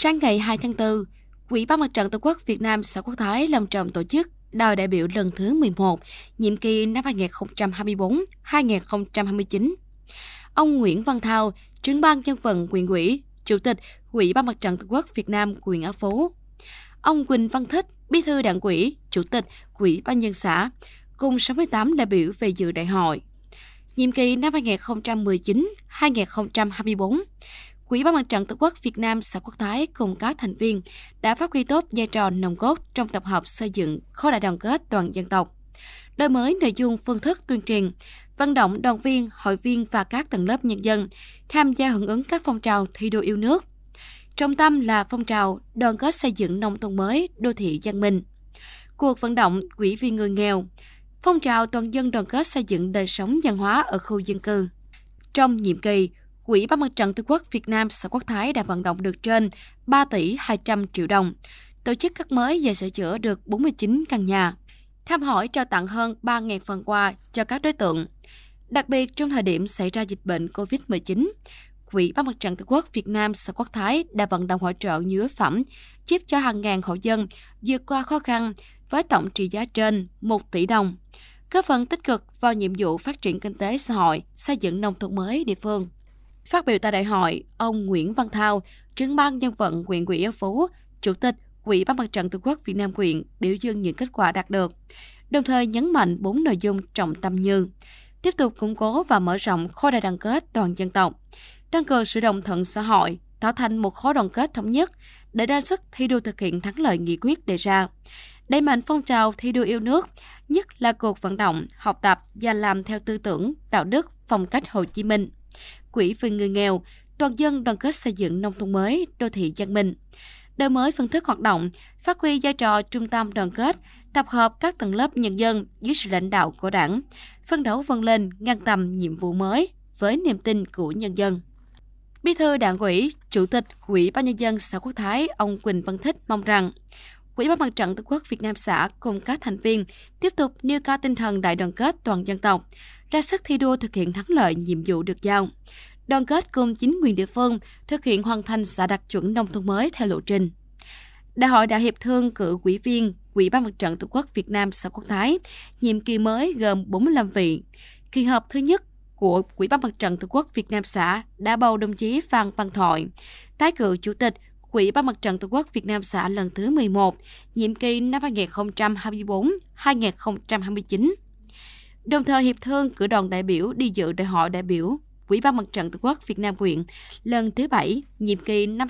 Sáng ngày 2 tháng 4, Quỹ Ban Mặt trận Tổ quốc Việt Nam xã Quốc Thái long trọng tổ chức đại đại biểu lần thứ 11, nhiệm kỳ năm 2024-2029. Ông Nguyễn Văn Thao, trưởng ban dân vận quyền quỹ, chủ tịch Quỹ Ban Mặt trận Tổ quốc Việt Nam quyền ở phố. Ông Quỳnh Văn Thích, bí thư đảng quỹ, chủ tịch Quỹ ban nhân xã, cùng 68 đại biểu về dự đại hội. Nhiệm kỳ năm 2019-2024, Quỹ ban mặt trận Tổ quốc Việt Nam xã Quốc Thái cùng các thành viên đã phát huy tốt vai trò nồng cốt trong tập hợp xây dựng khối đại đoàn kết toàn dân tộc. Đổi mới nội dung phương thức tuyên truyền, vận động đoàn viên, hội viên và các tầng lớp nhân dân tham gia hưởng ứng các phong trào thi đua yêu nước. Trọng tâm là phong trào đoàn kết xây dựng nông thôn mới, đô thị văn minh. Cuộc vận động quỹ vì người nghèo, phong trào toàn dân đoàn kết xây dựng đời sống văn hóa ở khu dân cư. Trong nhiệm kỳ, Quỹ Ban Mặt trận Tổ quốc Việt Nam xã Quốc Thái đã vận động được trên 3 tỷ 200 triệu đồng, tổ chức cắt mới và sửa chữa được 49 căn nhà, thăm hỏi trao tặng hơn 3.000 phần quà cho các đối tượng. Đặc biệt trong thời điểm xảy ra dịch bệnh COVID-19, Quỹ Ban Mặt trận Tổ quốc Việt Nam xã Quốc Thái đã vận động hỗ trợ nhu yếu phẩm, giúp cho hàng ngàn hộ dân vượt qua khó khăn với tổng trị giá trên 1 tỷ đồng, góp phần tích cực vào nhiệm vụ phát triển kinh tế xã hội, xây dựng nông thôn mới địa phương. Phát biểu tại đại hội, ông Nguyễn Văn Thao, trưởng ban nhân vận huyện ủy An Phú, chủ tịch Quỹ Ban Mặt trận Tổ quốc Việt Nam huyện biểu dương những kết quả đạt được, đồng thời nhấn mạnh bốn nội dung trọng tâm như tiếp tục củng cố và mở rộng khối đại đoàn kết toàn dân tộc, tăng cường sự đồng thuận xã hội, tạo thành một khối đoàn kết thống nhất để ra sức thi đua thực hiện thắng lợi nghị quyết đề ra. Đẩy mạnh phong trào thi đua yêu nước, nhất là cuộc vận động, học tập và làm theo tư tưởng, đạo đức, phong cách Hồ Chí Minh. Quỹ vì người nghèo, toàn dân đoàn kết xây dựng nông thôn mới, đô thị văn minh. Đổi mới phương thức hoạt động, phát huy vai trò trung tâm đoàn kết, tập hợp các tầng lớp nhân dân dưới sự lãnh đạo của đảng, phân đấu vươn lên ngang tầm nhiệm vụ mới với niềm tin của nhân dân. Bí thư Đảng ủy, Chủ tịch quỹ ban nhân dân xã Quốc Thái, ông Quỳnh Văn Thích mong rằng quỹ ban Mặt trận Tổ quốc Việt Nam xã cùng các thành viên tiếp tục nêu cao tinh thần đại đoàn kết toàn dân tộc, ra sức thi đua thực hiện thắng lợi nhiệm vụ được giao. Đoàn kết cùng chính quyền địa phương thực hiện hoàn thành xã đạt chuẩn nông thôn mới theo lộ trình. Đại hội đã hiệp thương cử quỹ viên Quỹ ban mặt trận Tổ quốc Việt Nam xã Quốc Thái, nhiệm kỳ mới gồm 45 vị. Kỳ họp thứ nhất của Quỹ ban mặt trận Tổ quốc Việt Nam xã đã bầu đồng chí Phan Văn Thoại, tái cử chủ tịch Quỹ ban mặt trận Tổ quốc Việt Nam xã lần thứ 11, nhiệm kỳ năm 2024-2029. Đồng thời hiệp thương cử đoàn đại biểu đi dự đại hội đại biểu Quỹ ban Mặt trận Tổ quốc Việt Nam huyện lần thứ 7, nhiệm kỳ năm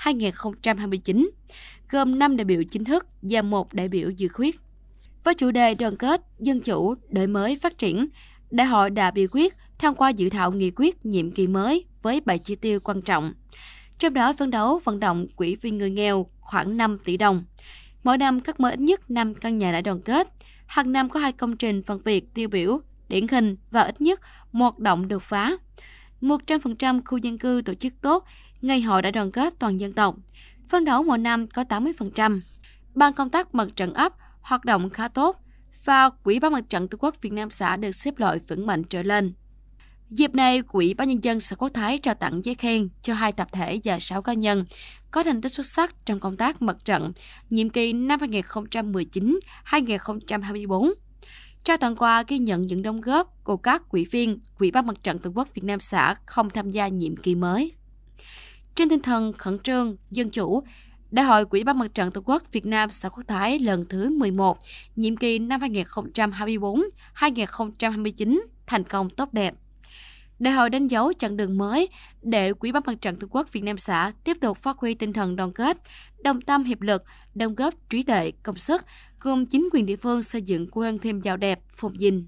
2024-2029, gồm 5 đại biểu chính thức và một đại biểu dự khuyết. Với chủ đề đoàn kết, dân chủ, đổi mới, phát triển, đại hội đã biểu quyết thông qua dự thảo nghị quyết nhiệm kỳ mới với 7 chi tiêu quan trọng. Trong đó phấn đấu vận động quỹ vì người nghèo khoảng 5 tỷ đồng. Mỗi năm cắt mới ít nhất 5 căn nhà đại đoàn kết, hàng năm có hai công trình phần việc tiêu biểu, điển hình và ít nhất một động được phá. 100% khu dân cư tổ chức tốt, ngày hội đã đoàn kết toàn dân tộc. phân đấu mỗi năm có 80%. Ban công tác mặt trận ấp hoạt động khá tốt và Quỹ Ban Mặt trận Tổ quốc Việt Nam xã được xếp loại vững mạnh trở lên. Dịp này, Quỹ Ban Nhân dân xã Quốc Thái trao tặng giấy khen cho hai tập thể và 6 cá nhân có thành tích xuất sắc trong công tác mặt trận nhiệm kỳ năm 2019-2024. Trao tặng quà ghi nhận những đóng góp của các quỹ viên Quỹ Ban Mặt trận Tổ quốc Việt Nam xã không tham gia nhiệm kỳ mới. Trên tinh thần khẩn trương, dân chủ, Đại hội Quỹ ban Mặt trận Tổ quốc Việt Nam xã Quốc Thái lần thứ 11, nhiệm kỳ năm 2024-2029 thành công tốt đẹp. Đại hội đánh dấu chặng đường mới để Quỹ ban Mặt trận Tổ quốc Việt Nam xã tiếp tục phát huy tinh thần đoàn kết, đồng tâm hiệp lực, đồng góp trí tuệ, công sức cùng chính quyền địa phương xây dựng quê hương thêm giàu đẹp, phồn vinh.